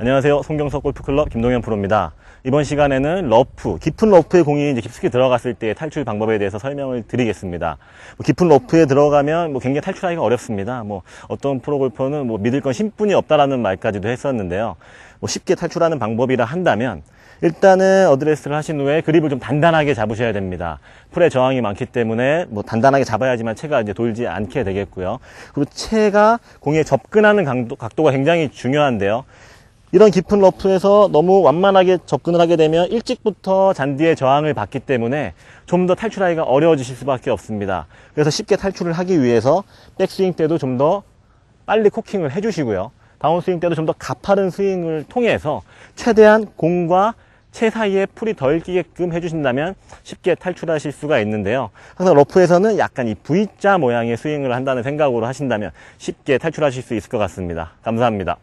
안녕하세요. 송경석 골프클럽 김동현 프로입니다. 이번 시간에는 러프, 깊은 러프의 공이 이제 깊숙이 들어갔을 때의 탈출 방법에 대해서 설명을 드리겠습니다. 뭐 깊은 러프에 들어가면 뭐 굉장히 탈출하기가 어렵습니다. 뭐 어떤 프로골퍼는 뭐 믿을 건신분이 없다라는 말까지도 했었는데요. 뭐 쉽게 탈출하는 방법이라 한다면 일단은 어드레스를 하신 후에 그립을 좀 단단하게 잡으셔야 됩니다. 풀에 저항이 많기 때문에 뭐 단단하게 잡아야지만 채가 이제 돌지 않게 되겠고요. 그리고 채가 공에 접근하는 각도가 굉장히 중요한데요. 이런 깊은 러프에서 너무 완만하게 접근을 하게 되면 일찍부터 잔디의 저항을 받기 때문에 좀 더 탈출하기가 어려워지실 수밖에 없습니다. 그래서 쉽게 탈출을 하기 위해서 백스윙 때도 좀 더 빨리 코킹을 해주시고요. 다운스윙 때도 좀 더 가파른 스윙을 통해서 최대한 공과 채 사이에 풀이 덜 끼게끔 해주신다면 쉽게 탈출하실 수가 있는데요. 항상 러프에서는 약간 이 V자 모양의 스윙을 한다는 생각으로 하신다면 쉽게 탈출하실 수 있을 것 같습니다. 감사합니다.